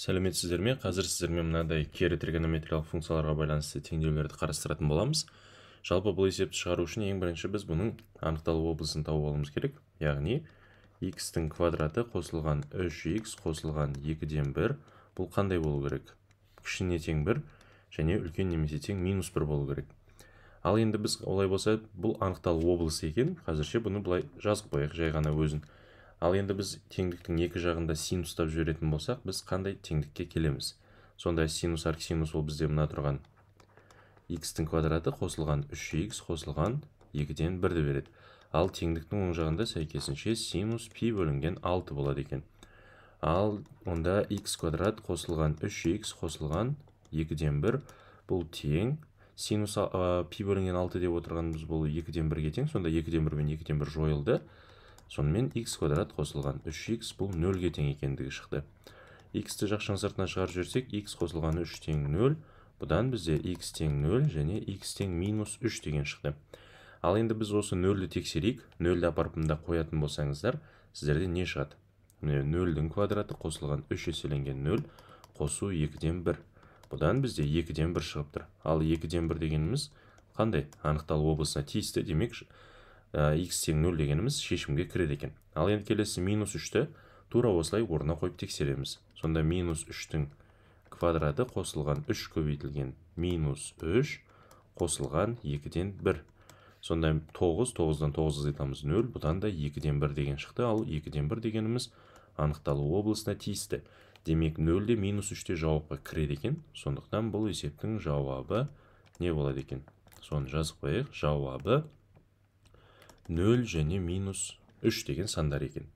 сәлеметсіздер ме қазір сіздермен мынадай кері тригонометриялық функцияларға байланысты теңдеулерді қарастыратын боламыз жалпы бұл есепті шығару үшін ең бірінші біз бұның анықталу облысын тауып алуымыз керек яғни x-тің квадраты қосылған 3x қосылған 2-ден 1 бұл қандай болу керек кішіне тең 1 және үлкен немесе тең минус 1 болу керек ал енді біз олай болса бұл анықталу облысы екен қазірше бұны былай жазып қояйық жай ғана өзін ал енді біз теңдіктің екі жағында синустап жіберетін болсақ біз қандай теңдікке келеміз сонда синус арксинус ол бізде мына тұрған x-тің квадраты қосылған 3x қосылған 2-ден 1-ді береді ал теңдіктің оң жағында сәйкесінше синус π бөлінген 6 болады екен ал онда x квадрат қосылған 3x қосылған 2-ден 1 бұл тең синус π бөлінген 6 деп отырғанымыз бұл 2-ден 1-ге тең сонда 2-ден 1 мен 2-ден 1 жойылды сонымен x квадрат қосылған 3x бұл 0-ге тең екендігі шықты. x-ті жақшың сыртына шығар жүрсек, x қосылған 3 0, бұдан бізде x тең 0 және x тең минус 3 деген шықты. Ал енді біз осы 0-ді тексерейік, 0-ді апарпында қоятын болсаңыздар, сіздерде не шығады? 0-дің квадраты қосылған 3 еселенген 0, қосу 2-ден 1. Бұдан бізде 2-ден 1 шығыптыр. Ал 2-ден 1 дегеніміз қандай? Анықтал облысына тиісті демек x тең 0 дегеніміз шешімге кіреді екен ал енді келесі минус 3-ті тура осылай орнына қойып тексереміз сонда минус 3-тің квадраты қосылған 3 көбейтілген минус 3 қосылған 2-ден 1 сонда 9 9-дан 9 азайтамыз 0 бұдан да 2-ден 1 деген шықты ал 2-ден 1 дегеніміз анықталу облысына тиісті демек 0 де минус 3 те жауапқа кіреді екен сондықтан бұл есептің жауабы не болады екен соны жазып қояйық жауабы 0 және минус 3 деген сандар екен